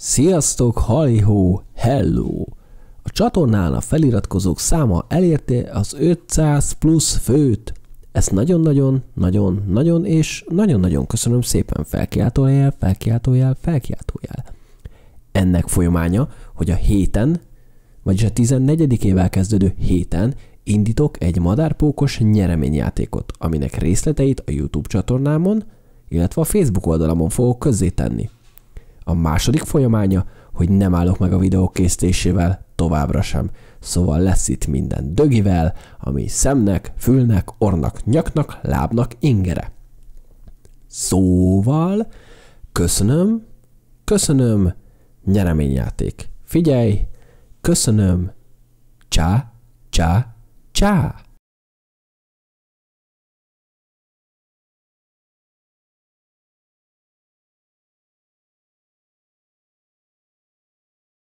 Sziasztok, halihó, hello! A csatornán a feliratkozók száma elérte az 500 plusz főt. Ezt nagyon-nagyon, nagyon-nagyon és nagyon-nagyon köszönöm szépen felkiáltójel, felkiáltójel, felkiáltójel. Ennek folyamánya, hogy a héten, vagyis a 14-ével kezdődő héten indítok egy madárpókos nyereményjátékot, aminek részleteit a YouTube csatornámon, illetve a Facebook oldalamon fogok közzétenni. A második folyamánya, hogy nem állok meg a videók készítésével továbbra sem. Szóval lesz itt minden dögivel, ami szemnek, fülnek, ornak, nyaknak, lábnak ingere. Szóval köszönöm, köszönöm, nyereményjáték. Figyelj, köszönöm, csá, csá, csá.